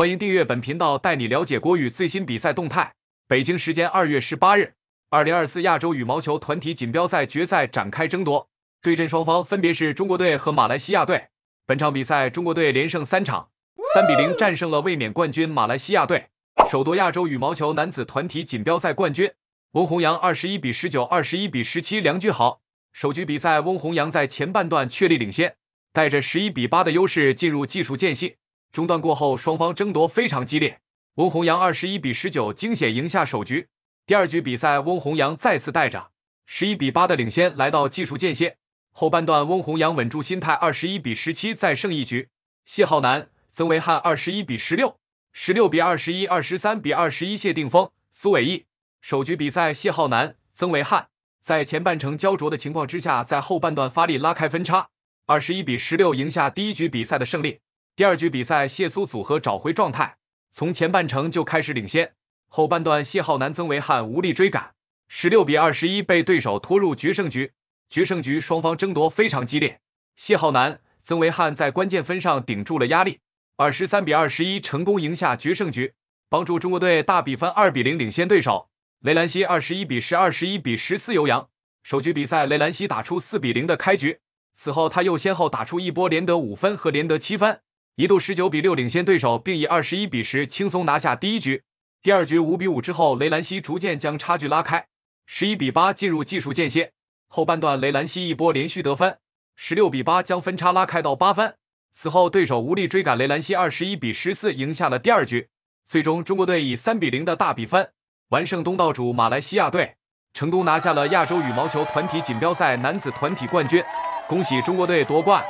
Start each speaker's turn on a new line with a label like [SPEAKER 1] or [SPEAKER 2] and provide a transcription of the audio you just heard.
[SPEAKER 1] 欢迎订阅本频道，带你了解国羽最新比赛动态。北京时间二月十八日，二零二四亚洲羽毛球团体锦标赛决赛展开争夺，对阵双方分别是中国队和马来西亚队。本场比赛，中国队连胜三场，三比零战胜了卫冕冠军马来西亚队，首夺亚洲羽毛球男子团体锦标赛冠军。翁宏洋二十一比十九、二十一比十七，梁俊豪。首局比赛，翁宏洋在前半段确立领先，带着十一比八的优势进入技术间隙。中断过后，双方争夺非常激烈。翁宏洋二十一比十九惊险赢下首局。第二局比赛，翁宏洋再次带着十一比八的领先来到技术间歇，后半段翁宏洋稳住心态，二十一比十七再胜一局。谢浩南、曾维汉二十一比十六、十六比二十一、二十三比二十一。谢定峰、苏伟毅首局比赛，谢浩南、曾维汉在前半程焦灼的情况之下，在后半段发力拉开分差，二十一比十六赢下第一局比赛的胜利。第二局比赛，谢苏组合找回状态，从前半程就开始领先，后半段谢浩南、曾维汉无力追赶，十六比二十一被对手拖入决胜局。决胜局双方争夺非常激烈，谢浩南、曾维汉在关键分上顶住了压力，二十三比二十一成功赢下决胜局，帮助中国队大比分二比零领先对手。雷兰西二十一比十二、十一比十四游洋。首局比赛，雷兰西打出四比零的开局，此后他又先后打出一波连得五分和连得七分。一度十九比六领先对手，并以二十一比十轻松拿下第一局。第二局五比五之后，雷兰西逐渐将差距拉开，十一比八进入技术间歇。后半段雷兰西一波连续得分，十六比八将分差拉开到八分。此后对手无力追赶，雷兰西二十一比十四赢下了第二局。最终，中国队以三比零的大比分完胜东道主马来西亚队，成功拿下了亚洲羽毛球团体锦标赛男子团体冠军。恭喜中国队夺冠！